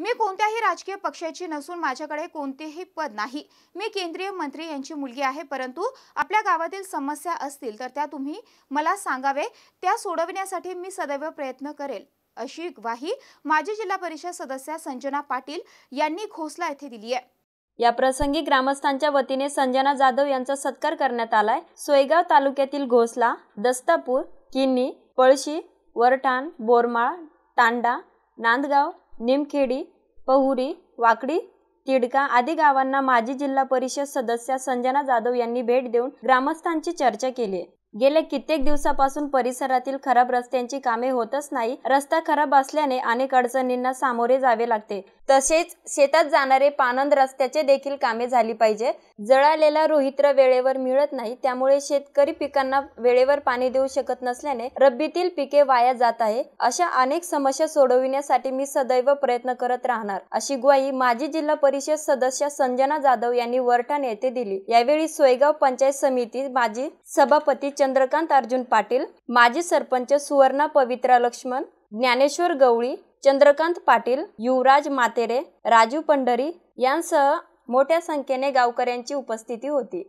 मी कोणत्याही राजकीय पक्षाची नसून माझ्याकडे कोणतेही पद नाही मी केंद्रीय मंत्री यांची मुलगी आहे परंतु आपल्या गावातील समस्या असतील तर त्या तुम्ही मला सांगावे त्या सोडविण्यासाठी मी सदैव प्रयत्न करेल अशी ग्वाही माजी जिल्हा परिषद सदस्य संजना पाटील यांनी घोसला येथे दिली आहे या प्रसंगी ग्रामस्थांच्या वतीने संजना जाधव यांचा सत्कार करण्यात आलाय सोयगाव तालुक्यातील घोसला दस्तापूर किन्नी पळशी वरठाण बोरमाळ तांडा नांदगाव निमखेडी पहुरी वाकडी तिडका आदी गावांना माजी जिल्हा परिषद सदस्या संजना जाधव यांनी भेट देऊन ग्रामस्थांची चर्चा केली गेल्या कित्येक दिवसापासून परिसरातील खराब रस्त्यांची कामे होतच नाही रस्ता खराब असल्याने अनेक अडचणींना सामोरे जावे लागते तसेच शेतात जाणारे पानंद रस्त्याचे देखील कामे झाली पाहिजे जळालेला रोहित्र वेळेवर मिळत नाही त्यामुळे शेतकरी पिकांना वेळेवर पाणी देऊ शकत नसल्याने रब्बीतील पिके वाया जात आहे अशा अनेक समस्या सोडविण्यासाठी मी सदैव प्रयत्न करत राहणार अशी ग्वाही माजी जिल्हा परिषद सदस्य संजना जाधव यांनी वरठाण येथे दिली यावेळी सोयगाव पंचायत समिती माजी सभापती चंद्रकांत अर्जुन पाटील माजी सरपंच सुवर्णा पवित्रा लक्ष्मण ज्ञानेश्वर गवळी चंद्रकांत पाटील युवराज मातेरे राजू पंढरी यांसह मोठ्या संख्येने गावकऱ्यांची उपस्थिती होती